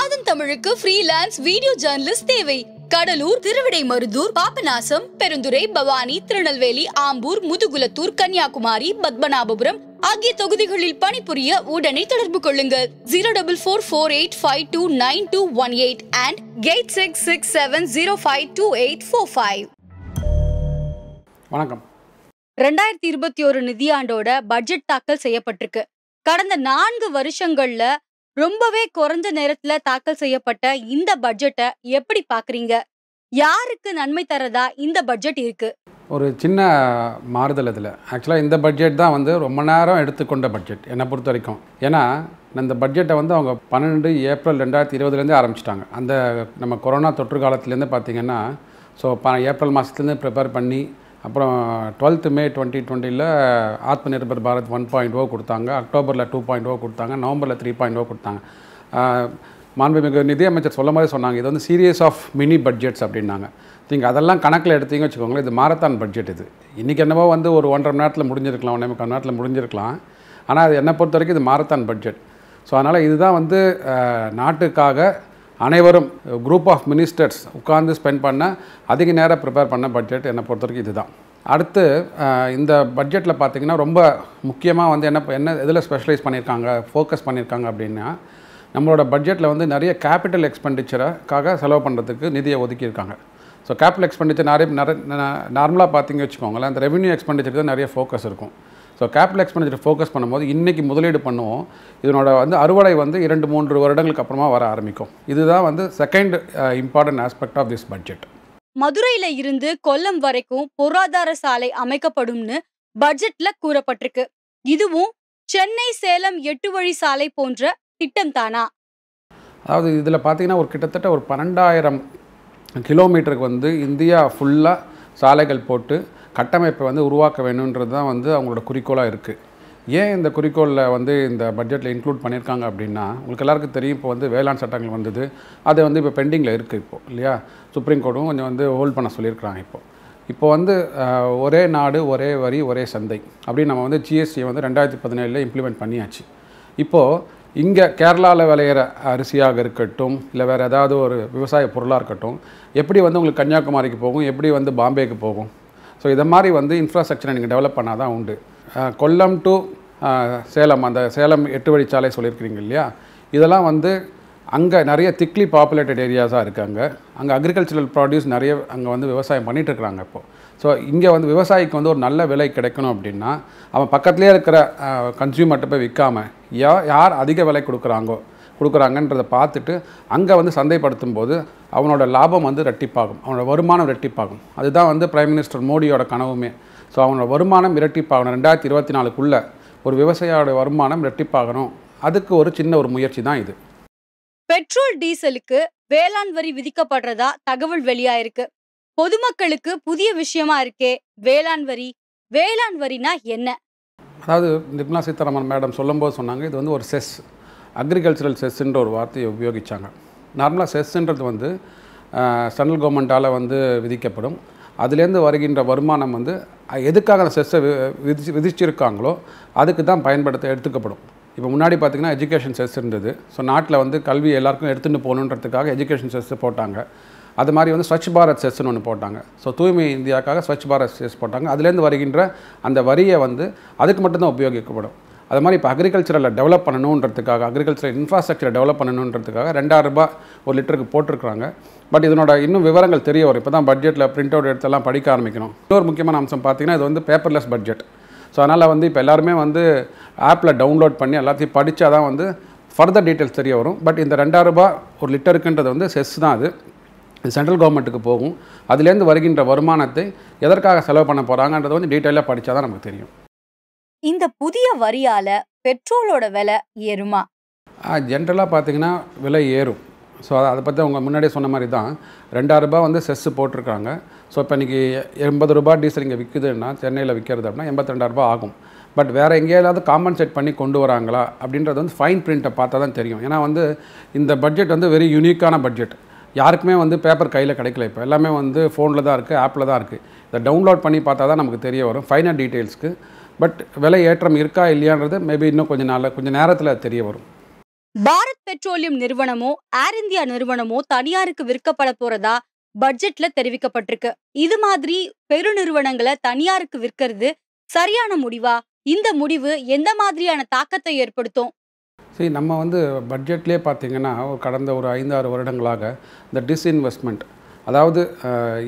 ஆதன் தமிழுக்கு freelance video journalist தேவை கடலூர் திருவிடை மருதூர் பாபநாசம் பெருந்துரை பவானி திருநெல்வேலி ஆம்பூர் முதுகுலத்தூர் கன்னியாகுமரி பத்மநாபபுரம் ஆகிய தொகுதிகளில் பணிபுரிய உடனே தொடர்பு கொள்ளுங்கள் zero double four four eight five two nine two one eight and கேட் six six seven zero five two eight four five வணக்கம் ரெண்டாயிரத்தி இருபத்தி ஒரு நிதியாண்டோட பட்ஜெட் தாக்கல் செய்யப்பட்டிருக்கு கடந்த நான்கு வருஷங்கள்ல ரொம்பவே குறைஞ்ச நேரத்துல தாக்கல் செய்யப்பட்ட இந்த பட்ஜெட்டை எப்படி பாக்குறீங்க யாருக்கு நன்மை தரதா இந்த பட்ஜெட் இருக்கு ஒரு சின்ன மாறுதல் அதில் ஆக்சுவலாக இந்த பட்ஜெட் தான் வந்து ரொம்ப நேரம் எடுத்துக்கொண்ட பட்ஜெட் என்னை பொறுத்த வரைக்கும் ஏன்னா இந்த பட்ஜெட்டை வந்து அவங்க பன்னெண்டு ஏப்ரல் ரெண்டாயிரத்தி இருபதுலேருந்து ஆரம்பிச்சிட்டாங்க அந்த நம்ம கொரோனா தொற்று காலத்துலேருந்து பார்த்திங்கன்னா ஸோ ப ஏப்ரல் மாதத்துலேருந்து ப்ரிப்பேர் பண்ணி அப்புறம் டுவெல்த்து மே டுவெண்ட்டி டுவெண்ட்டியில் Atmanirbhar Bharat one point O கொடுத்தாங்க அக்டோபரில் டூ பாயிண்ட் ஓ கொடுத்தாங்க நவம்பரில் த்ரீ பாயிண்ட் ஓ கொடுத்தாங்க மாண்புமிகு நிதியமைச்சர் சொல்ல மாதிரி சொன்னாங்க இது வந்து சீரியஸ் ஆஃப் மினி பட்ஜெட்ஸ் அப்படின்னாங்க நீங்கள் அதெல்லாம் கணக்கில் எடுத்தீங்கன்னு வச்சுக்கோங்களேன் இது மாரத்தான் பட்ஜெட் இது இன்றைக்கி என்னவோ வந்து ஒரு ஒன்றரை மணி நேரத்தில் முடிஞ்சிருக்கலாம் ஒன்றே முக்கால் நேரத்தில் முடிஞ்சிருக்கலாம் ஆனால் அது என்னை பொறுத்த வரைக்கும் இது மாரத்தான் பட்ஜெட் ஸோ அதனால் இதுதான் வந்து நாட்டுக்காக அனைவரும் குரூப் ஆஃப் மினிஸ்டர்ஸ் உட்கார்ந்து ஸ்பெண்ட் பண்ண அதிக நேரம் ப்ரிப்பேர் பண்ண பட்ஜெட் என்னை பொறுத்த வரைக்கும் இதுதான் அடுத்து இந்த பட்ஜெட்டில் பார்த்திங்கன்னா ரொம்ப முக்கியமாக வந்து என்ன என்ன இதில் ஸ்பெஷலைஸ் பண்ணியிருக்காங்க ஃபோக்கஸ் பண்ணியிருக்காங்க அப்படின்னா நம்மளோட பட்ஜெட்டில் வந்து நிறைய கேபிட்டல் எக்ஸ்பெண்டிச்சருக்காக செலவு பண்ணுறதுக்கு நிதியை ஒதுக்கியிருக்காங்க ஸோ கேபிட்டல் எக்ஸ்பெண்டிச்சர் நிறைய நிறைய நார்மலாக பார்த்திங்க வச்சுக்கோங்களேன் அந்த ரெவன்யூ எக்ஸ்பெண்டிச்சருக்கு தான் நிறைய ஃபோக்கஸ் இருக்கும் ஸோ கேபிட்டல் எக்ஸ்பெண்டிச்சர் ஃபோக்கஸ் பண்ணும்போது இன்றைக்கி முதலீடு பண்ணுவோம் இதனோட வந்து அறுவடை வந்து இரண்டு மூன்று வருடங்களுக்கு அப்புறமா வர ஆரம்பிக்கும் இதுதான் வந்து second important aspect of this budget மதுரையில் இருந்து கொல்லம் வரைக்கும் பொருளாதார சாலை அமைக்கப்படும்னு பட்ஜெட்டில் கூறப்பட்டிருக்கு இதுவும் சென்னை சேலம் எட்டு வழி சாலை போன்ற திட்டம் தானா அதாவது இதில் பார்த்தீங்கன்னா ஒரு கிட்டத்தட்ட ஒரு பன்னெண்டாயிரம் கிலோமீட்டருக்கு வந்து இந்தியா ஃபுல்லாக சாலைகள் போட்டு கட்டமைப்பை வந்து உருவாக்க வேணுன்றது தான் வந்து அவங்களோட குறிக்கோளாக இருக்குது ஏன் இந்த குறிக்கோளில் வந்து இந்த பட்ஜெட்டில் இன்க்ளூட் பண்ணியிருக்காங்க அப்படின்னா உங்களுக்கு எல்லாருக்கும் தெரியும் இப்போ வந்து வேளாண் சட்டங்கள் வந்தது அது வந்து இப்போ பெண்டிங்கில் இருக்குது இப்போது இல்லையா சுப்ரீம் கோர்ட்டும் கொஞ்சம் வந்து ஹோல்ட் பண்ண சொல்லியிருக்கிறாங்க இப்போது இப்போ வந்து ஒரே நாடு ஒரே வரி ஒரே சந்தை அப்படின்னு நம்ம வந்து ஜிஎஸ்டியை வந்து ரெண்டாயிரத்தி பதினேழில் இம்ப்ளிமெண்ட் பண்ணியாச்சு இப்போது இங்கே கேரளாவில் விளையிற அரிசியாக இருக்கட்டும் இல்லை வேறு ஏதாவது ஒரு விவசாய பொருளாக இருக்கட்டும் எப்படி வந்து உங்களுக்கு கன்னியாகுமரிக்கு போகும் எப்படி வந்து பாம்பேக்கு போகும் ஸோ இதை மாதிரி வந்து இன்ஃப்ராஸ்ட்ரக்சரை நீங்கள் டெவலப் பண்ணால் தான் உண்டு கொல்லம் டு சேலம் அந்த சேலம் எட்டு வழிச்சாலை சொல்லியிருக்கிறீங்க இல்லையா இதெல்லாம் வந்து அங்கே நிறைய திக்லி பாப்புலேட்டட் ஏரியாஸாக இருக்காங்க அங்கே அக்ரிகல்ச்சரல் ப்ராடியூஸ் நிறைய அங்கே வந்து விவசாயம் பண்ணிகிட்ருக்குறாங்க இப்போது ஸோ இங்கே வந்து விவசாயிக்கு வந்து ஒரு நல்ல விலை கிடைக்கணும் அப்படின்னா அவன் பக்கத்துலேயே இருக்கிற கன்சியூமர்கிட்ட போய் விற்காம யா யார் அதிக விலை கொடுக்குறாங்கோ கொடுக்குறாங்கன்றதை பார்த்துட்டு அங்கே வந்து சந்தைப்படுத்தும் போது அவனோட லாபம் வந்து ரெட்டிப்பாகும் அவனோட வருமானம் ரெட்டிப்பாகும் அதுதான் வந்து பிரைம் மினிஸ்டர் மோடியோட கனவுமே ஸோ அவனோட வருமானம் இரட்டிப்பாகணும் ரெண்டாயிரத்தி இருபத்தி நாலுக்குள்ளே ஒரு விவசாயியோட வருமானம் இரட்டிப்பாகணும் அதுக்கு ஒரு சின்ன ஒரு முயற்சி தான் இது பெட்ரோல் டீசலுக்கு வேளாண் வரி விதிக்கப்படுறதா தகவல் வெளியாயிருக்கு பொதுமக்களுக்கு புதிய விஷயமா இருக்கே வேளாண் வரி வேளாண் வரினா என்ன அதாவது நிர்மலா சீதாராமன் மேடம் சொல்லும்போது சொன்னாங்க இது வந்து ஒரு செஸ் அக்ரிகல்ச்சரல் செஸ்ன்ற ஒரு வார்த்தையை உபயோகித்தாங்க நார்மலாக செஸ்ன்றது வந்து சென்ட்ரல் கவர்மெண்ட்டால் வந்து விதிக்கப்படும் அதுலேருந்து வருகின்ற வருமானம் வந்து எதுக்காக அந்த செஸ்ஸை விதி விதிச்சிருக்காங்களோ அதுக்கு தான் பயன்படுத்த எடுத்துக்கப்படும் இப்போ முன்னாடி பார்த்திங்கன்னா எஜுகேஷன் செஸ் இருந்தது ஸோ நாட்டில் வந்து கல்வி எல்லாருக்கும் எடுத்துகிட்டு போகணுன்றதுக்காக எஜுகேஷன் செஸ் போட்டாங்க அது மாதிரி வந்து ஸ்வச் பாரத் செஸ்ன்னு ஒன்று போட்டாங்க ஸோ தூய்மை இந்தியாவுக்காக ஸ்வச் பாரத் செஸ் போட்டாங்க அதுலேருந்து வருகின்ற அந்த வரியை வந்து அதுக்கு மட்டும்தான் உபயோகிக்கப்படும் அது மாதிரி இப்போ அக்ரிகல்ச்சரில் டெவலப் பண்ணணுன்றதுக்காக அக்ரிகல்ச்சரல் இன்ஃப்ராஸ்ட்ரக்சரை டெவலப் பண்ணணுன்றதுக்காக ரெண்டாயிரம் ரூபாய் ஒரு லிட்டருக்கு போட்டிருக்கிறாங்க பட் இதனோட இன்னும் விவரங்கள் தெரிய வரும் இப்போ தான் பட்ஜெட்டில் பிரிண்ட் அவுட் எடுத்தெல்லாம் படிக்க ஆரம்பிக்கணும் இன்னொரு முக்கியமான அம்சம் பார்த்திங்கன்னா இது வந்து பேப்பர்லெஸ் பட்ஜெட் ஸோ அதனால் வந்து இப்போ எல்லாருமே வந்து ஆப்பில் டவுன்லோட் பண்ணி எல்லாத்தையும் படித்தா தான் வந்து ஃபர்தர் டீட்டெயில்ஸ் தெரிய வரும் பட் இந்த ரெண்டாயிரரூபா ஒரு லிட்டருக்குன்றது வந்து செஸ் தான் அது சென்ட்ரல் கவர்மெண்ட்டுக்கு போகும் அதுலேருந்து வருகின்ற வருமானத்தை எதற்காக செலவு பண்ண போகிறாங்கன்றது வந்து டீட்டெயிலாக படித்தால் தான் நமக்கு தெரியும் இந்த புதிய வரியால பெட்ரோலோட விலை ஏறுமா ஜென்ரலாக பார்த்தீங்கன்னா விலை ஏறும் ஸோ அதை பற்றி அவங்க முன்னாடியே சொன்ன மாதிரி தான் ரெண்டாயிரரூபா வந்து செஸ்ஸு போட்டிருக்காங்க ஸோ இப்போ இன்றைக்கி எண்பது ரூபா டீசல் இங்கே விற்குதுன்னா சென்னையில் விற்கிறது அப்படின்னா எண்பத்தி ரெண்டாயிரரூபா ஆகும் பட் வேறு எங்கேயாவது காம்பன்சேட் பண்ணி கொண்டு வராங்களா அப்படின்றது வந்து ஃபைன் பிரிண்ட்டை பார்த்தா தான் தெரியும் ஏன்னா வந்து இந்த பட்ஜெட் வந்து வெரி யூனிக்கான பட்ஜெட் யாருக்குமே வந்து பேப்பர் கையில் கிடைக்கல இப்போ எல்லாமே வந்து ஃபோனில் தான் இருக்குது ஆப்பில் தான் இருக்குது இதை டவுன்லோட் பண்ணி பார்த்தா தான் நமக்கு தெரிய வரும் ஃபைனல் டீட்டெயில்ஸ்க்கு பட் விலை ஏற்றம் இருக்கா இல்லையான்றது மேபி இன்னும் கொஞ்சம் நாளில் கொஞ்சம் நேரத்தில் தெரிய வரும் பாரத் பெட்ரோலியம் நிறுவனமோ ஏர் இந்தியா நிறுவனமோ தனியாருக்கு விற்கப்பட போறதா பட்ஜெட்ல தெரிவிக்கப்பட்டிருக்கு இது மாதிரி பெரு நிறுவனங்களை தனியாருக்கு விற்கிறது சரியான முடிவா இந்த முடிவு எந்த மாதிரியான தாக்கத்தை ஏற்படுத்தும் சரி நம்ம வந்து பட்ஜெட்லேயே பார்த்தீங்கன்னா கடந்த ஒரு ஐந்தாறு வருடங்களாக இந்த டிஸ்இன்வெஸ்ட்மெண்ட் அதாவது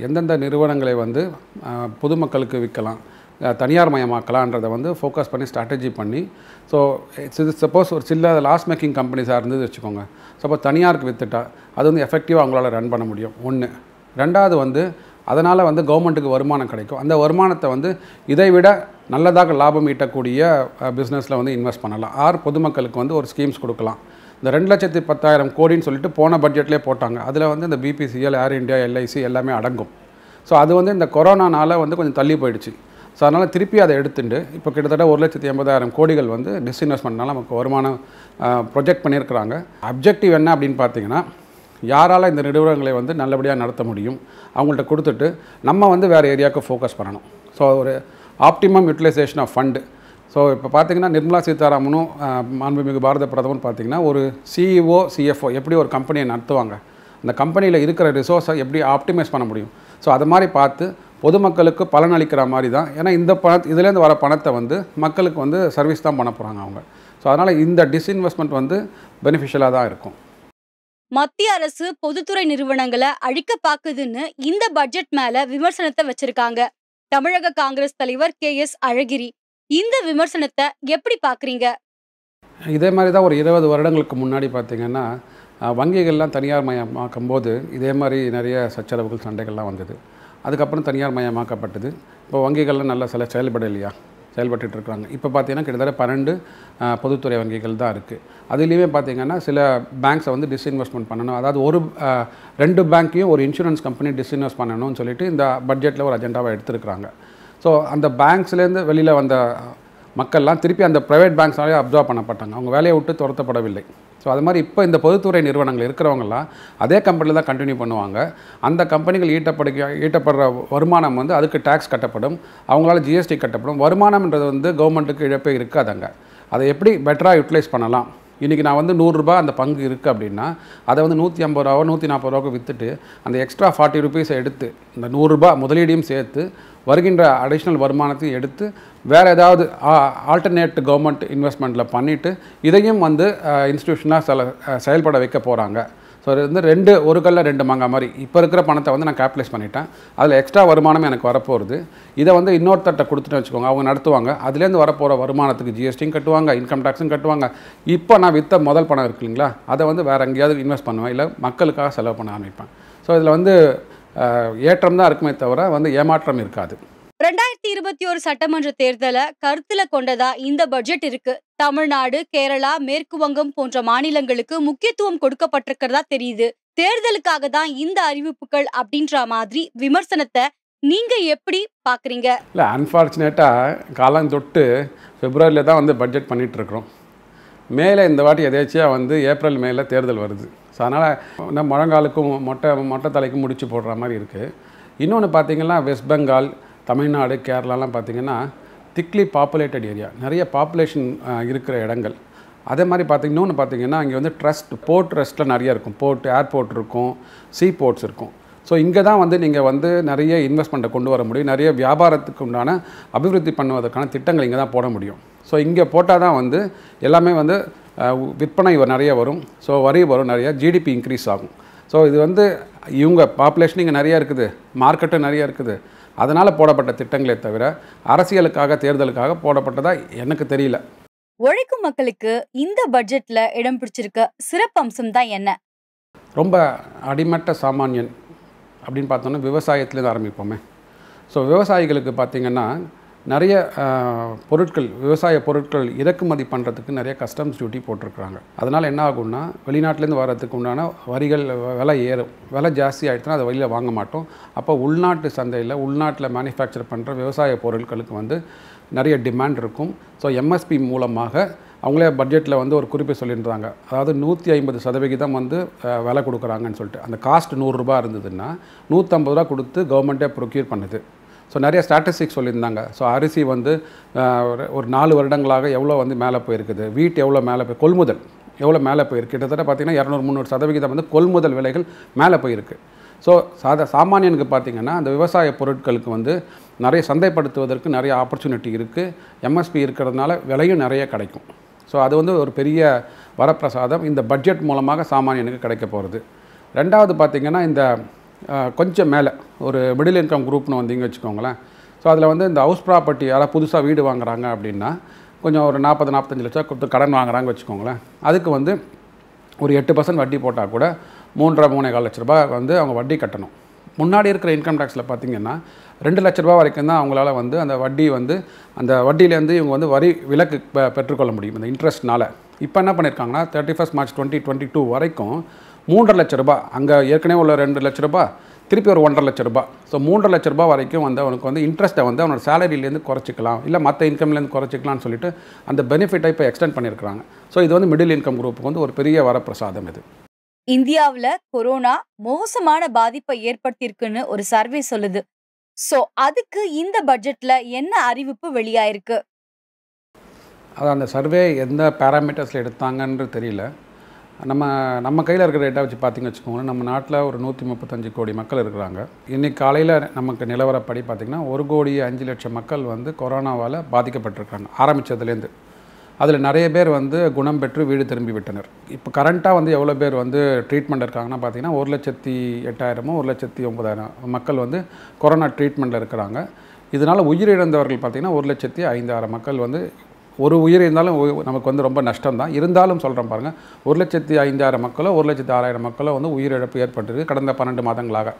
எந்தெந்த நிறுவனங்களை வந்து பொதுமக்களுக்கு விற்கலாம் தனியார் மயமாக்கலான்றதை வந்து ஃபோக்கஸ் பண்ணி ஸ்ட்ராட்டஜி பண்ணி ஸோ இட்ஸ் சப்போஸ் ஒரு சில்ல லாஸ் மேக்கிங் கம்பெனிஸாக இருந்தது வச்சுக்கோங்க சப்போஸ் தனியாருக்கு விற்றுட்டா அது வந்து எஃபெக்டிவாக அவங்களால ரன் பண்ண முடியும் ஒன்று ரெண்டாவது வந்து அதனால் வந்து கவர்மெண்ட்டுக்கு வருமானம் கிடைக்கும் அந்த வருமானத்தை வந்து இதை விட நல்லதாக லாபம் ஈட்டக்கூடிய பிஸ்னஸில் வந்து இன்வெஸ்ட் பண்ணலாம் ஆர் பொதுமக்களுக்கு வந்து ஒரு ஸ்கீம்ஸ் கொடுக்கலாம் இந்த ரெண்டு லட்சத்தி பத்தாயிரம் கோடின்னு சொல்லிட்டு போன பட்ஜெட்லேயே போட்டாங்க அதில் வந்து இந்த பிபிசிஎல் ஏர் இண்டியா எல்ஐசி எல்லாமே அடங்கும் ஸோ அது வந்து இந்த கொரோனானால் வந்து கொஞ்சம் தள்ளி போயிடுச்சு ஸோ அதனால் திருப்பி அதை எடுத்துட்டு இப்போ கிட்டத்தட்ட ஒரு லட்சத்தி எண்பதாயிரம் கோடிகள் வந்து டிஸ்இன்வெஸ்ட்மெண்ட்னால நமக்கு வருமானம் ப்ரொஜெக்ட் பண்ணியிருக்கிறாங்க அப்ஜெக்டிவ் என்ன அப்படின்னு பார்த்தீங்கன்னா யாரால் இந்த நிறுவனங்களை வந்து நல்லபடியாக நடத்த முடியும் அவங்கள்ட்ட கொடுத்துட்டு நம்ம வந்து வேறு ஏரியாவுக்கு ஃபோக்கஸ் பண்ணணும் ஸோ ஒரு optimum utilisation of fund so இப்போ பார்த்தீங்கன்னா நிர்மலா சீதாராமனும் மாண்புமிகு பாரத பிரதமர் பார்த்தீங்கன்னா ஒரு சிஇஓ சிஎஃப்ஓ e எப்படி ஒரு கம்பெனியை நடத்துவாங்க அந்த கம்பெனியில் இருக்கிற ரிசோர்ஸை எப்படி ஆப்டிமைஸ் பண்ண முடியும் ஸோ அது மாதிரி பார்த்து பொதுமக்களுக்கு பலன் அளிக்கிற மாதிரி தான் ஏன்னா இந்த பண இதுலேருந்து வர பணத்தை வந்து மக்களுக்கு வந்து சர்வீஸ் தான் பண்ண போகிறாங்க அவங்க ஸோ அதனால் இந்த டிஸ்இன்வெஸ்ட்மெண்ட் வந்து பெனிஃபிஷியலாக தான் இருக்கும் மத்திய அரசு பொதுத்துறை நிறுவனங்களை அழிக்க பார்க்குதுன்னு இந்த பட்ஜெட் மேலே விமர்சனத்தை வச்சிருக்காங்க தமிழக காங்கிரஸ் தலைவர் கே எஸ் அழகிரி இந்த விமர்சனத்தை எப்படி பார்க்குறீங்க இதே மாதிரி தான் ஒரு இருபது வருடங்களுக்கு முன்னாடி பார்த்தீங்கன்னா வங்கிகள்லாம் தனியார் மயமாக்கும் போது இதே மாதிரி நிறைய சச்சரவுகள் சண்டைகள்லாம் வந்தது அதுக்கப்புறம் தனியார் மயமாக்கப்பட்டது இப்போ வங்கிகளில் நல்லா சில இல்லையா செயல்பட்டு இருக்கிறாங்க இப்போ பார்த்தீங்கன்னா கிட்டத்தட்ட பன்னெண்டு பொதுத்துறை வங்கிகள் தான் இருக்குது அதுலேயுமே பார்த்தீங்கன்னா சில பேங்க்ஸை வந்து டிஸ்இன்வெஸ்ட்மெண்ட் பண்ணணும் அதாவது ஒரு ரெண்டு பேங்க்கையும் ஒரு இன்சூரன்ஸ் கம்பெனி டிஸ்இன்வெஸ்ட் பண்ணணும்னு சொல்லிட்டு இந்த பட்ஜெட்டில் ஒரு அஜெண்டாவை எடுத்துருக்குறாங்க ஸோ அந்த பேங்க்ஸ்லேருந்து வெளியில் வந்த மக்கள்லாம் திருப்பி அந்த ப்ரைவேட் பேங்க்ஸ்னாலே அப்சர்வ் பண்ணப்பட்டாங்க அவங்க வேலையை விட்டு துரத்தப்படவில்லை ஸோ அது மாதிரி இப்போ இந்த பொதுத்துறை நிறுவனங்கள் இருக்கிறவங்கலாம் அதே கம்பெனியில் தான் கண்டினியூ பண்ணுவாங்க அந்த கம்பெனிகள் ஈட்டப்படுக ஈட்டப்படுற வருமானம் வந்து அதுக்கு டேக்ஸ் கட்டப்படும் அவங்களால ஜிஎஸ்டி கட்டப்படும் வருமானம்ன்றது வந்து கவர்மெண்ட்டுக்கு இழப்பே இருக்காதாங்க அதை எப்படி பெட்டராக யூட்டிலைஸ் பண்ணலாம் இன்றைக்கி நான் வந்து நூறுரூபா அந்த பங்கு இருக்குது அப்படின்னா அதை வந்து நூற்றி ஐம்பது ரூபாவோ நூற்றி நாற்பது ரூபாவுக்கு விற்றுட்டு அந்த எக்ஸ்ட்ரா ஃபார்ட்டி ருபீஸை எடுத்து இந்த நூறுரூபா முதலீடையும் சேர்த்து வருகின்ற அடிஷ்னல் வருமானத்தையும் எடுத்து வேறு ஏதாவது ஆல்டர்னேட் கவர்மெண்ட் இன்வெஸ்ட்மெண்ட்டில் பண்ணிவிட்டு இதையும் வந்து இன்ஸ்டியூஷனாக சில செயல்பட வைக்க போகிறாங்க ஸோ அது வந்து ரெண்டு ஒரு கல்லில் ரெண்டு மாங்காய் மாதிரி இப்போ இருக்கிற பணத்தை வந்து நான் கேப்டலைஸ் பண்ணிட்டேன் அதில் எக்ஸ்ட்ரா வருமானம் எனக்கு வரப்போகுது இதை வந்து இன்னொருத்தட்ட கொடுத்துட்டு வச்சுக்கோங்க அவங்க நடத்துவாங்க அதுலேருந்து வரப்போகிற வருமானத்துக்கு ஜிஎஸ்டியும் கட்டுவாங்க இன்கம் டேக்ஸும் கட்டுவாங்க இப்போ நான் விற்ற முதல் பணம் இருக்கு இல்லைங்களா அதை வந்து வேறு எங்கேயாவது இன்வெஸ்ட் பண்ணுவேன் இல்லை மக்களுக்காக செலவு பண்ண ஆரம்பிப்பேன் ஸோ இதில் வந்து ஏற்றம் தான் இருக்குமே தவிர வந்து ஏமாற்றம் இருக்காது ரெண்டாயிரத்தி இருபத்தி ஒரு சட்டமன்ற தேர்தலை கருத்துல கொண்டதா இந்த பட்ஜெட் இருக்கு தமிழ்நாடு கேரளா மேற்கு வங்கம் போன்ற மாநிலங்களுக்கு முக்கியத்துவம் கொடுக்கப்பட்டிருக்கிறதா தெரியுது தேர்தலுக்காக தான் இந்த அறிவிப்புகள் அப்படின்ற மாதிரி விமர்சனத்தை நீங்க எப்படி பாக்குறீங்க இல்லை அன்பார்ச்சுனேட்டா காலம் தொட்டு பிப்ரவரியில் தான் வந்து பட்ஜெட் பண்ணிட்டு இருக்கிறோம் மேலே இந்த வாட்டி எதேச்சியாக வந்து ஏப்ரல் மேல தேர்தல் வருது ஸோ அதனால் நம்ம முழங்காலுக்கும் மொட்டை மொட்டை தலைக்கும் முடிச்சு போடுற மாதிரி இருக்குது இன்னொன்று பார்த்தீங்கன்னா வெஸ்ட் பெங்கால் தமிழ்நாடு கேரளாலாம் பார்த்திங்கன்னா திக்லி பாப்புலேட்டட் ஏரியா நிறைய பாப்புலேஷன் இருக்கிற இடங்கள் அதே மாதிரி பார்த்திங்கன்னா இன்னொன்று பார்த்திங்கன்னா இங்கே வந்து ட்ரஸ்ட் போர்ட் ட்ரஸ்ட்டில் நிறையா இருக்கும் போர்ட் ஏர்போர்ட் இருக்கும் சீ போர்ட்ஸ் இருக்கும் ஸோ இங்கே தான் வந்து நீங்கள் வந்து நிறைய இன்வெஸ்ட்மெண்ட்டை கொண்டு வர முடியும் நிறைய வியாபாரத்துக்கு உண்டான அபிவிருத்தி பண்ணுவதற்கான திட்டங்கள் இங்கே தான் போட முடியும் ஸோ இங்கே போட்டால் தான் வந்து எல்லாமே வந்து விற்பனை நிறைய வரும் ஸோ வரி வரும் நிறைய ஜிடிபி இன்க்ரீஸ் ஆகும் ஸோ இது வந்து இவங்க பாப்புலேஷன் இங்கே நிறையா இருக்குது மார்க்கெட்டும் நிறையா இருக்குது அதனால் போடப்பட்ட திட்டங்களே தவிர அரசியலுக்காக தேர்தலுக்காக போடப்பட்டதா எனக்கு தெரியல உழைக்கும் மக்களுக்கு இந்த பட்ஜெட்டில் இடம் பிடிச்சிருக்க சிறப்பம்சம் தான் என்ன ரொம்ப அடிமட்ட சாமானியன் அப்படின்னு பார்த்தோன்னா விவசாயத்துலேருந்து ஆரம்பிப்போமே ஸோ விவசாயிகளுக்கு பார்த்திங்கன்னா நிறைய பொருட்கள் விவசாய பொருட்கள் இறக்குமதி பண்ணுறதுக்கு நிறைய கஸ்டம்ஸ் டியூட்டி போட்டிருக்கிறாங்க அதனால் என்ன ஆகும்னா வெளிநாட்டிலேருந்து வர்றதுக்கு உண்டான வரிகள் விலை ஏறும் விலை ஜாஸ்தி ஆகிடுச்சுன்னா அதை வெளியில் வாங்க மாட்டோம் அப்போ உள்நாட்டு சந்தையில் உள்நாட்டில் மேனுஃபேக்சர் பண்ணுற விவசாய பொருட்களுக்கு வந்து நிறைய டிமாண்ட் இருக்கும் ஸோ எம்எஸ்பி மூலமாக அவங்களே பட்ஜெட்டில் வந்து ஒரு குறிப்பை சொல்லியிருந்தாங்க அதாவது நூற்றி ஐம்பது சதவிகிதம் வந்து விலை கொடுக்குறாங்கன்னு சொல்லிட்டு அந்த காஸ்ட் நூறுரூபா இருந்ததுன்னா நூற்றம்பது ரூபா கொடுத்து கவர்மெண்ட்டே ப்ரொக்யூர் பண்ணுது ஸோ நிறைய ஸ்டாட்டிஸ்டிக்ஸ் சொல்லியிருந்தாங்க ஸோ அரிசி வந்து ஒரு நாலு வருடங்களாக எவ்வளோ வந்து மேலே போயிருக்குது வீட்டு எவ்வளோ மேலே போய் கொள்முதல் எவ்வளோ மேலே போயிருக்கு கிட்டத்தட்ட பார்த்திங்கன்னா இரநூறு முந்நூறு சதவிகிதம் வந்து கொள்முதல் விலைகள் மேலே போயிருக்கு ஸோ சாத சாமானியனுக்கு பார்த்திங்கன்னா அந்த விவசாய பொருட்களுக்கு வந்து நிறைய சந்தைப்படுத்துவதற்கு நிறைய ஆப்பர்ச்சுனிட்டி இருக்குது எம்எஸ்பி இருக்கிறதுனால விலையும் நிறைய கிடைக்கும் ஸோ அது வந்து ஒரு பெரிய வரப்பிரசாதம் இந்த பட்ஜெட் மூலமாக சாமானியனுக்கு கிடைக்க போகிறது ரெண்டாவது பார்த்திங்கன்னா இந்த கொஞ்சம் மேலே ஒரு மிடில் இன்கம் குரூப்னு வந்தீங்க வச்சுக்கோங்களேன் ஸோ அதில் வந்து இந்த ஹவுஸ் ப்ராப்பர்ட்டி யாராவது புதுசாக வீடு வாங்குறாங்க அப்படின்னா கொஞ்சம் ஒரு நாற்பது நாற்பத்தஞ்சு லட்சம் கொடுத்து கடன் வாங்குறாங்க வச்சுக்கோங்களேன் அதுக்கு வந்து ஒரு எட்டு பர்சன்ட் வட்டி போட்டால் கூட மூன்றரை மூணே கால் லட்ச ரூபாய் வந்து அவங்க வட்டி கட்டணும் முன்னாடி இருக்கிற இன்கம் டேக்ஸில் பார்த்திங்கன்னா ரெண்டு லட்ச ரூபா வரைக்கும் தான் அவங்களால வந்து அந்த வட்டி வந்து அந்த வட்டியிலேருந்து இவங்க வந்து வரி விலக்கு பெற்றுக்கொள்ள முடியும் இந்த இன்ட்ரெஸ்ட்னால் இப்போ என்ன பண்ணியிருக்காங்கன்னா thirty first March twenty twenty two வரைக்கும் மூன்றரை லட்ச ரூபாய் அங்கே ஏற்கனவே உள்ள ரெண்டு லட்ச ரூபா திருப்பி ஒரு ஒன்றரை லட்ச ரூபாய் ஸோ மூன்றரை லட்ச ரூபா வரைக்கும் வந்து அவனுக்கு வந்து இன்ட்ரெஸ்ட்டை வந்து அவனோட சேலரியிலேருந்து குறைச்சிக்கலாம் இல்லை மற்ற இன்கம்லேருந்து குறைச்சிக்கலாம்னு சொல்லிட்டு அந்த பெனிஃபிட்டை இப்போ எக்ஸ்டெண்ட் பண்ணியிருக்கிறாங்க ஸோ இது வந்து மிடில் இன்கம் குரூப்புக்கு வந்து ஒரு பெரிய வரப்பிரசாதம் இது இந்தியாவில் கொரோனா மோசமான பாதிப்பை ஏற்படுத்தியிருக்குன்னு ஒரு சர்வே சொல்லுது ஸோ அதுக்கு இந்த பட்ஜெட்டில் என்ன அறிவிப்பு வெளியாயிருக்கு அது அந்த சர்வே எந்த பேராமீட்டர்ஸில் எடுத்தாங்கன்னு தெரியல நம்ம நம்ம கையில் இருக்கிற டேட்டா வச்சு பார்த்திங்க வச்சுக்கோங்களேன் நம்ம நாட்டில் ஒரு நூற்றி முப்பத்தஞ்சு கோடி மக்கள் இருக்கிறாங்க இன்றைக்கி காலையில் நமக்கு நிலவரப்படி பார்த்திங்கன்னா ஒரு கோடி அஞ்சு லட்சம் மக்கள் வந்து கொரோனாவால் பாதிக்கப்பட்டிருக்காங்க ஆரம்பித்ததுலேருந்து அதில் நிறைய பேர் வந்து குணம் பெற்று வீடு திரும்பி விட்டனர் இப்போ கரண்ட்டாக வந்து எவ்வளோ பேர் வந்து ட்ரீட்மெண்ட் இருக்காங்கன்னா பார்த்திங்கன்னா ஒரு லட்சத்தி எட்டாயிரமோ ஒரு லட்சத்தி ஒம்பதாயிரம் மக்கள் வந்து கொரோனா ட்ரீட்மெண்ட்டில் இருக்கிறாங்க இதனால் உயிரிழந்தவர்கள் பார்த்திங்கன்னா ஒரு லட்சத்தி ஐந்தாயிரம் மக்கள் வந்து ஒரு உயிர் இருந்தாலும் நமக்கு வந்து ரொம்ப நஷ்டம் தான் இருந்தாலும் சொல்கிறேன் பாருங்கள் ஒரு லட்சத்தி ஐந்தாயிரம் மக்களோ ஒரு லட்சத்தி ஆறாயிரம் மக்களோ வந்து உயிரிழப்பு ஏற்பட்டிருக்கு கடந்த பன்னெண்டு மாதங்களாக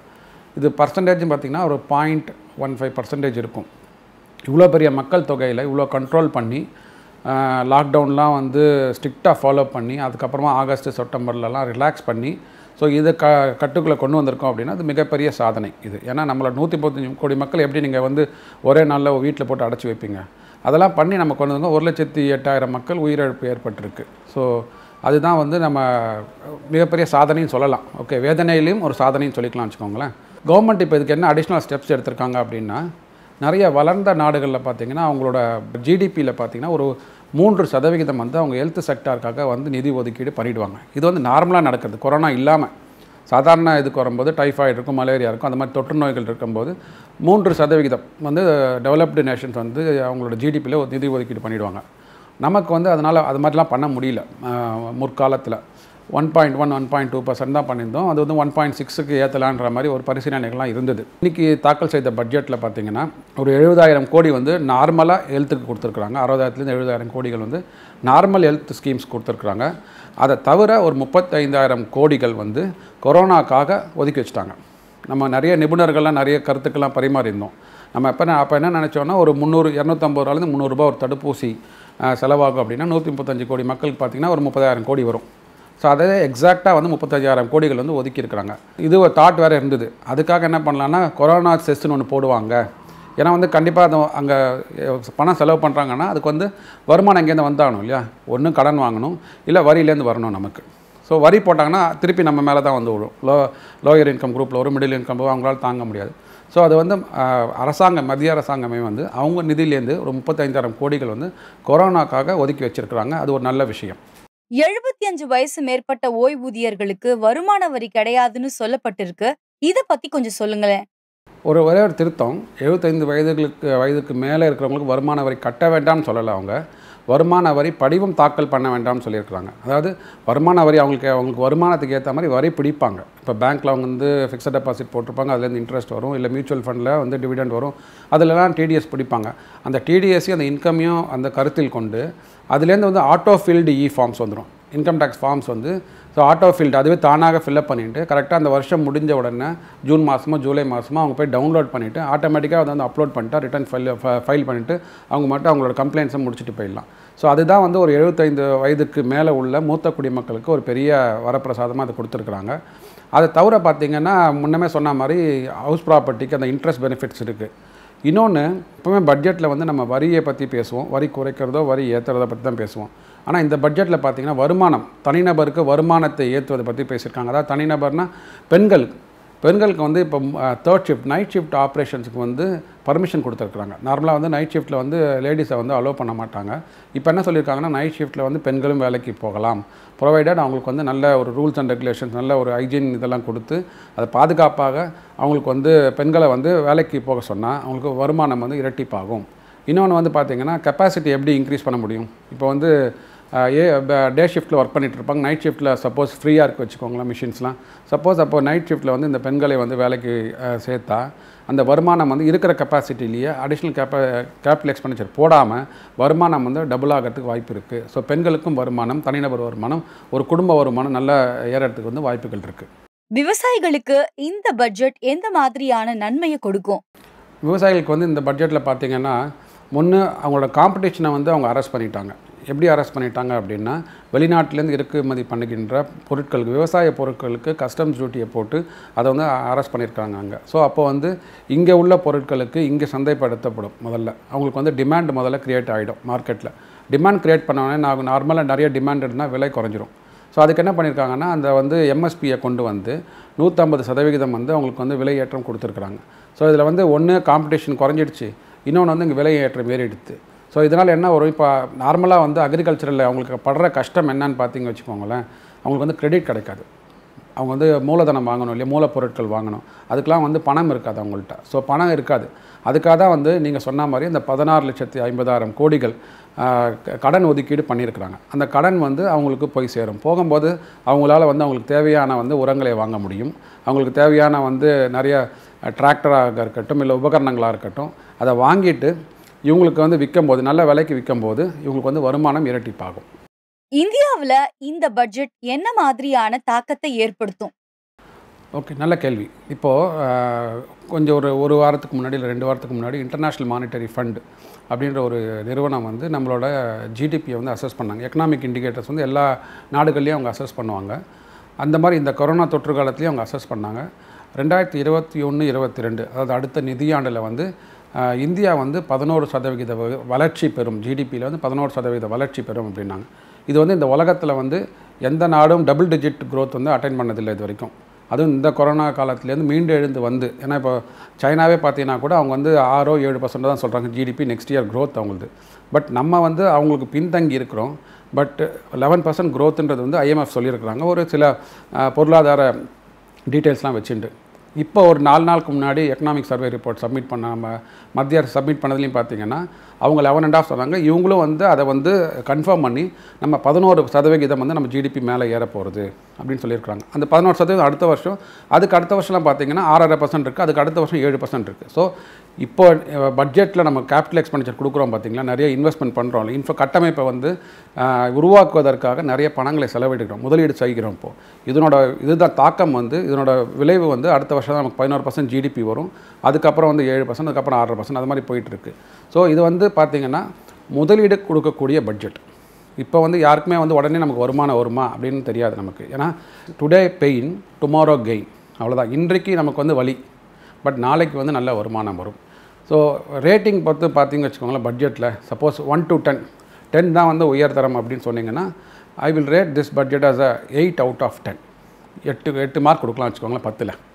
இது பர்சன்டேஜ் பார்த்திங்கன்னா ஒரு பாயிண்ட் ஒன் ஃபைவ் பர்சன்டேஜ் இருக்கும் இவ்வளோ பெரிய மக்கள் தொகையில் இவ்வளோ கண்ட்ரோல் பண்ணி லாக்டவுன்லாம் வந்து ஸ்ட்ரிக்டாக ஃபாலோ பண்ணி அதுக்கப்புறமா ஆகஸ்ட் செப்டம்பர்லலாம் ரிலாக்ஸ் பண்ணி ஸோ இதை க கட்டுக்குள்ளே கொண்டு வந்திருக்கோம் அப்படின்னா அது மிகப்பெரிய சாதனை இது ஏன்னா நம்மளை நூற்றி முப்பத்தஞ்சு கோடி மக்கள் எப்படி நீங்கள் வந்து ஒரே நாளில் வீட்டில் போட்டு அடைச்சி வைப்பீங்க அதெல்லாம் பண்ணி நம்ம கொண்டு வந்தோம் ஒரு லட்சத்தி எட்டாயிரம் மக்கள் உயிரிழப்பு ஏற்பட்டிருக்கு ஸோ அதுதான் வந்து நம்ம மிகப்பெரிய சாதனையும் சொல்லலாம் ஓகே வேதனையிலையும் ஒரு சாதனையும் சொல்லிக்கலாம் வச்சுக்கோங்களேன் கவர்மெண்ட் இப்போ இதுக்கு என்ன அடிஷ்னல் ஸ்டெப்ஸ் எடுத்திருக்காங்க அப்படின்னா நிறைய வளர்ந்த நாடுகளில் பார்த்திங்கன்னா அவங்களோட ஜிடிபியில் பார்த்திங்கன்னா ஒரு மூன்று சதவிகிதம் வந்து அவங்க ஹெல்த் செக்டாருக்காக வந்து நிதி ஒதுக்கீடு பண்ணிவிடுவாங்க இது வந்து நார்மலாக நடக்கிறது கொரோனா இல்லாமல் சாதாரண இதுக்கு வரும்போது டைஃபாய்டு இருக்கும் மலேரியா இருக்கும் அந்த மாதிரி தொற்று நோய்கள் இருக்கும்போது மூன்று சதவிகிதம் வந்து டெவலப்டு நேஷன்ஸ் வந்து அவங்களோட ஜிடிபியில் நிதி ஒதுக்கீடு பண்ணிவிடுவாங்க நமக்கு வந்து அதனால் அது மாதிரிலாம் பண்ண முடியல முற்காலத்தில் one point one one point two percent தான் பண்ணியிருந்தோம் அது வந்து ஒன் பாயிண்ட் சிக்ஸுக்கு ஏற்றலான்ற மாதிரி ஒரு பரிசீலனைகள்லாம் இருந்தது இன்றைக்கி தாக்கல் செய்த பட்ஜெட்டில் பார்த்தீங்கன்னா ஒரு எழுபதாயிரம் கோடி வந்து நார்மலாக ஹெல்த்துக்கு கொடுத்துருக்குறாங்க அறுபதாயிரத்துலேருந்து எழுபதாயிரம் கோடிகள் வந்து நார்மல் ஹெல்த் ஸ்கீம்ஸ் கொடுத்துருக்குறாங்க அதை தவிர ஒரு முப்பத்தைந்தாயிரம் கோடிகள் வந்து கொரோனாக்காக ஒதுக்கி வச்சுட்டாங்க நம்ம நிறைய நிபுணர்கள்லாம் நிறைய கருத்துக்கள்லாம் பரிமாறியிருந்தோம் நம்ம எப்போ அப்போ என்ன நினச்சோன்னா ஒரு முந்நூறு இரநூத்தம்பது ரூபாலேருந்து முந்நூறுரூபா ஒரு தடுப்பூசி செலவாகும் அப்படின்னா நூற்றி முப்பத்தஞ்சு கோடி மக்களுக்கு பார்த்திங்கன்னா ஒரு முப்பதாயிரம் கோடி வரும் ஸோ அதே எக்ஸாக்டாக வந்து முப்பத்தஞ்சாயிரம் கோடிகள் வந்து ஒதுக்கியிருக்கிறாங்க இது ஒரு தாட் வேறு இருந்தது அதுக்காக என்ன பண்ணலான்னா கொரோனா செஸ்ட்னு ஒன்று போடுவாங்க ஏன்னா வந்து கண்டிப்பாக அது அங்கே பணம் செலவு பண்ணுறாங்கன்னா அதுக்கு வந்து வருமானம் எங்கேருந்து வந்தாகணும் இல்லையா ஒன்றும் கடன் வாங்கணும் இல்லை வரியிலேருந்து வரணும் நமக்கு ஸோ வரி போட்டாங்கன்னா திருப்பி நம்ம மேலே தான் வந்து விடும் லோ லோயர் இன்கம் குரூப்பில் ஒரு மிடில் இன்கம் அவங்களால தாங்க முடியாது ஸோ அது வந்து அரசாங்கம் மத்திய அரசாங்கமே வந்து அவங்க நிதியிலேருந்து ஒரு முப்பத்தைந்தாயிரம் கோடிகள் வந்து கொரோனாக்காக ஒதுக்கி வச்சுருக்குறாங்க அது ஒரு நல்ல விஷயம் எழுபத்தி அஞ்சு வயசு மேற்பட்ட ஓய்வூதியர்களுக்கு வருமான வரி கிடையாதுன்னு சொல்லப்பட்டிருக்கு இதை பத்தி கொஞ்சம் சொல்லுங்களேன் ஒரு ஒரே ஒரு திருத்தம் எழுபத்தைந்து வயதுகளுக்கு வயதுக்கு மேலே இருக்கிறவங்களுக்கு வருமான வரி கட்ட வேண்டாம்னு சொல்லலை அவங்க வருமான வரி படிவம் தாக்கல் பண்ண வேண்டாம்னு சொல்லியிருக்கிறாங்க அதாவது வருமான வரி அவங்களுக்கு அவங்களுக்கு வருமானத்துக்கு ஏற்ற மாதிரி வரி பிடிப்பாங்க இப்போ பேங்க்கில் அவங்க வந்து ஃபிக்ஸட் டெபாசிட் போட்டிருப்பாங்க அதுலேருந்து இன்ட்ரெஸ்ட் வரும் இல்லை மியூச்சுவல் ஃபண்டில் வந்து டிவிடெண்ட் வரும் அதிலலாம் டிடிஎஸ் பிடிப்பாங்க அந்த டிடிஎஸ்ஸையும் அந்த இன்கமையும் அந்த கருத்தில் கொண்டு அதுலேருந்து வந்து ஆட்டோ ஃபீல்டு இ ஃபார்ம்ஸ் வந்துடும் இன்கம் டேக்ஸ் ஃபார்ம்ஸ் வந்து ஸோ ஆட்டோ ஃபீல்டு அதுவே தானாக ஃபில்அப் பண்ணிவிட்டு கரெக்டாக அந்த வருஷம் முடிஞ்ச உடனே ஜூன் மாதமோ ஜூலை மாதமோ அவங்க போய் டவுன்லோட் பண்ணிவிட்டு ஆட்டோமேட்டிக்காக அதை வந்து அப்லோட் பண்ணிட்டு ரிட்டன் ஃபைல் ஃபைல் பண்ணிவிட்டு அவங்க மட்டும் அவங்களோட கம்ப்ளைண்ட்ஸை முடிச்சுட்டு போயிடலாம் ஸோ அதுதான் வந்து ஒரு எழுபத்தைந்து வயதுக்கு மேலே உள்ள மூத்த குடிமக்களுக்கு ஒரு பெரிய வரப்பிரசாதமாக அதை கொடுத்துருக்குறாங்க அதை தவிர பார்த்திங்கன்னா முன்னமே சொன்ன மாதிரி ஹவுஸ் ப்ராப்பர்ட்டிக்கு அந்த இன்ட்ரெஸ்ட் பெனிஃபிட்ஸ் இருக்குது இன்னொன்று எப்போவுமே பட்ஜெட்டில் வந்து நம்ம வரியை பற்றி பேசுவோம் வரி குறைக்கிறதோ வரி ஏற்றுறத பற்றி தான் பேசுவோம் ஆனால் இந்த பட்ஜெட்டில் பார்த்திங்கன்னா வருமானம் தனிநபருக்கு வருமானத்தை ஏற்றுவதை பற்றி பேசியிருக்காங்க அதாவது தனிநபர்னால் பெண்கள் பெண்களுக்கு வந்து இப்போ தேர்ட் ஷிஃப்ட் நைட் ஷிஃப்ட் ஆப்ரேஷன்ஸுக்கு வந்து பர்மிஷன் கொடுத்துருக்குறாங்க நார்மலாக வந்து நைட் ஷிஃப்ட்டில் வந்து லேடிஸை வந்து அலோவ் பண்ண மாட்டாங்க இப்போ என்ன சொல்லியிருக்காங்கன்னா நைட் ஷிஃப்ட்டில் வந்து பெண்களும் வேலைக்கு போகலாம் ப்ரொவைடட் அவங்களுக்கு வந்து நல்ல ஒரு ரூல்ஸ் அண்ட் ரெகுலேஷன்ஸ் நல்ல ஒரு ஹைஜீன் இதெல்லாம் கொடுத்து அதை பாதுகாப்பாக அவங்களுக்கு வந்து பெண்களை வந்து வேலைக்கு போக சொன்னால் அவங்களுக்கு வருமானம் வந்து இரட்டிப்பாகும் இன்னொன்று வந்து பார்த்திங்கன்னா கெப்பாசிட்டி எப்படி இன்க்ரீஸ் பண்ண முடியும் இப்போ வந்து ஏ டே ஷிஃப்ட்டில் ஒர்க் பண்ணிகிட்டு இருப்பாங்க நைட் ஷிஃப்ட்டில் சப்போஸ் ஃப்ரீயாக இருக்குது வச்சுக்கோங்களேன் மிஷின்ஸ்லாம் சப்போஸ் அப்போது நைட் ஷிஃப்ட்டில் வந்து இந்த பெண்களை வந்து வேலைக்கு சேர்த்தா அந்த வருமானம் வந்து இருக்கிற கெப்பாசிட்டிலேயே அடிஷ்னல் கேப்ப கேபிட்டல் எக்ஸ்பெண்டிச்சர் போடாமல் வருமானம் வந்து டபுள் ஆகிறதுக்கு வாய்ப்பு இருக்குது ஸோ பெண்களுக்கும் வருமானம் தனிநபர் வருமானம் ஒரு குடும்ப வருமானம் நல்ல ஏறத்துக்கு வந்து வாய்ப்புகள் இருக்குது விவசாயிகளுக்கு இந்த பட்ஜெட் எந்த மாதிரியான நன்மையை கொடுக்கும் விவசாயிகளுக்கு வந்து இந்த பட்ஜெட்டில் பார்த்தீங்கன்னா முன்னே அவங்களோட காம்படிஷனை வந்து அவங்க அரெஸ்ட் பண்ணிட்டாங்க எப்படி அரெஸ்ட் பண்ணிட்டாங்க அப்படின்னா வெளிநாட்டிலேருந்து இறக்குமதி பண்ணுகின்ற பொருட்களுக்கு விவசாய பொருட்களுக்கு கஸ்டம்ஸ் டியூட்டியை போட்டு அதை வந்து அரெஸ்ட் பண்ணியிருக்காங்க அங்கே ஸோ அப்போ வந்து இங்கே உள்ள பொருட்களுக்கு இங்கே சந்தைப்படுத்தப்படும் முதல்ல அவங்களுக்கு வந்து டிமாண்ட் முதல்ல க்ரியேட் ஆகிடும் மார்க்கெட்டில் டிமாண்ட் க்ரியேட் பண்ணோடனே நான் நார்மலாக நிறைய டிமாண்ட் இருந்தால் விலை குறைஞ்சிரும் ஸோ அதுக்கு என்ன பண்ணியிருக்காங்கன்னா அந்த வந்து எம்எஸ்பியை கொண்டு வந்து நூற்றம்பது சதவிகிதம் வந்து அவங்களுக்கு வந்து விலை ஏற்றம் கொடுத்துருக்குறாங்க ஸோ இதில் வந்து ஒன்று காம்படிஷன் குறைஞ்சிடுச்சு இன்னொன்று வந்து இங்கே விலை ஏற்றம் ஏறிடுது ஸோ இதனால் என்ன வரும் இப்போ நார்மலாக வந்து அக்ரிகல்ச்சரில் அவங்களுக்கு படுற கஷ்டம் என்னன்னு பார்த்தீங்க வச்சுக்கோங்களேன் அவங்களுக்கு வந்து கிரெடிட் கிடைக்காது அவங்க வந்து மூலதனம் வாங்கணும் இல்லையா மூலப்பொருட்கள் வாங்கணும் அதுக்கெலாம் வந்து பணம் இருக்காது அவங்கள்ட்ட ஸோ பணம் இருக்காது அதுக்காக தான் வந்து நீங்கள் சொன்ன மாதிரி இந்த பதினாறு லட்சத்தி ஐம்பதாயிரம் கோடிகள் கடன் ஒதுக்கீடு பண்ணியிருக்கிறாங்க அந்த கடன் வந்து அவங்களுக்கு போய் சேரும் போகும்போது அவங்களால வந்து அவங்களுக்கு தேவையான வந்து உரங்களை வாங்க முடியும் அவங்களுக்கு தேவையான வந்து நிறைய டிராக்டராக இருக்கட்டும் இல்லை உபகரணங்களாக இருக்கட்டும் அதை வாங்கிட்டு இவங்களுக்கு வந்து விற்கும் போது நல்ல விலைக்கு விற்கும் போது இவங்களுக்கு வந்து வருமானம் இரட்டிப்பாகும் இந்தியாவில் இந்த பட்ஜெட் என்ன மாதிரியான தாக்கத்தை ஏற்படுத்தும் ஓகே நல்ல கேள்வி இப்போது கொஞ்சம் ஒரு ஒரு வாரத்துக்கு முன்னாடி இல்லை ரெண்டு வாரத்துக்கு முன்னாடி இன்டர்நேஷ்னல் மானிட்டரி ஃபண்ட் அப்படின்ற ஒரு நிறுவனம் வந்து நம்மளோட ஜிடிபியை வந்து அசஸ் பண்ணாங்க எக்கனாமிக் இண்டிகேட்டர்ஸ் வந்து எல்லா நாடுகள்லேயும் அவங்க அசஸ் பண்ணுவாங்க அந்த மாதிரி இந்த கொரோனா தொற்று காலத்துலேயும் அவங்க அசஸ் பண்ணாங்க ரெண்டாயிரத்தி இருபத்தி ஒன்று இருபத்தி ரெண்டு அதாவது அடுத்த நிதியாண்டில் வந்து இந்தியா வந்து பதினோரு சதவிகித வளர்ச்சி பெறும் ஜிடிபியில் வந்து பதினோரு சதவிகித வளர்ச்சி பெறும் அப்படின்னாங்க இது வந்து இந்த உலகத்தில் வந்து எந்த நாடும் டபுள் டிஜிட் க்ரோத் வந்து அட்டைன் பண்ணதில்லை இது வரைக்கும் அதுவும் இந்த கொரோனா காலத்துலேருந்து மீண்டு எழுந்து வந்து ஏன்னா இப்போ சைனாவே பார்த்தீங்கன்னா கூட அவங்க வந்து ஆறோ ஏழு பர்சன்ட் தான் சொல்கிறாங்க ஜிடிபி நெக்ஸ்ட் இயர் க்ரோத் அவங்களுக்கு பட் நம்ம வந்து அவங்களுக்கு பின்தங்கி இருக்கிறோம் பட் லெவன் பர்சன்ட் க்ரோத்துன்றது வந்து ஐஎம்எஃப் சொல்லியிருக்கிறாங்க ஒரு சில பொருளாதார டீட்டெயில்ஸ்லாம் வச்சுட்டு இப்போ ஒரு நாலு நாளுக்கு முன்னாடி எக்கனாமிக் சர்வே ரிப்போர்ட் சப்மிட் பண்ணாமல் மத்திய அரசு சப்மிட் பண்ணதுலையும் பார்த்தீங்கன்னா அவங்க லெவன் அண்ட் ஆஃப் சொன்னாங்க இவங்களும் வந்து அதை வந்து கன்ஃபார்ம் பண்ணி நம்ம பதினோரு சதவிகிதம் வந்து நம்ம ஜிடிபி மேலே ஏற போகிறது அப்படின்னு சொல்லியிருக்காங்க அந்த பதினோரு சதவீதம் அடுத்த வருஷம் அதுக்கு அடுத்த வருஷம்லாம் பார்த்தீங்கன்னா ஆறரை பர்சன்ட் இருக்குது அதுக்கு அடுத்த வருஷம் ஏழு பர்சன்ட் இருக்குது ஸோ இப்போ பட்ஜெட்டில் நம்ம கேபிட்டல் எக்ஸ்பெண்டிச்சர் கொடுக்குறோம் பார்த்திங்களா நிறைய இன்வெஸ்ட்மெண்ட் பண்ணுறோம் இன்ஃபோ கட்டமைப்பை வந்து உருவாக்குவதற்காக நிறைய பணங்களை செலவிடுகிறோம் முதலீடு செய்கிறோம் இப்போது இதனோட இதுதான் தாக்கம் வந்து இதனோட விளைவு வந்து அடுத்த வருஷம் தான் நமக்கு பதினோரு பர்சன்ட் ஜிடிபி வரும் அதுக்கப்புறம் வந்து ஏழு பர்சன்ட் அதுக்கப்புறம் ஆறரை பர்சன்ட் அது மாதிரி போயிட்டுருக்கு ஸோ இது வந்து பார்த்திங்கன்னா முதலீடு கொடுக்கக்கூடிய பட்ஜெட் இப்போ வந்து யாருக்குமே வந்து உடனே நமக்கு வருமானம் வருமா அப்படின்னு தெரியாது நமக்கு ஏன்னா டுடே பெயின் டுமாரோ கெயின் அவ்வளோதான் இன்றைக்கு நமக்கு வந்து வழி பட் நாளைக்கு வந்து நல்ல வருமானம் வரும் ஸோ ரேட்டிங் பார்த்து பார்த்திங்க வச்சுக்கோங்களேன் பட்ஜெட்டில் suppose one to ten ten தான் வந்து உயர்தரம் அப்படின்னு சொன்னிங்கன்னா I will rate this budget as a eight out of ten எட்டு எட்டு மார்க் கொடுக்கலாம் வச்சுக்கோங்களேன் பத்தில்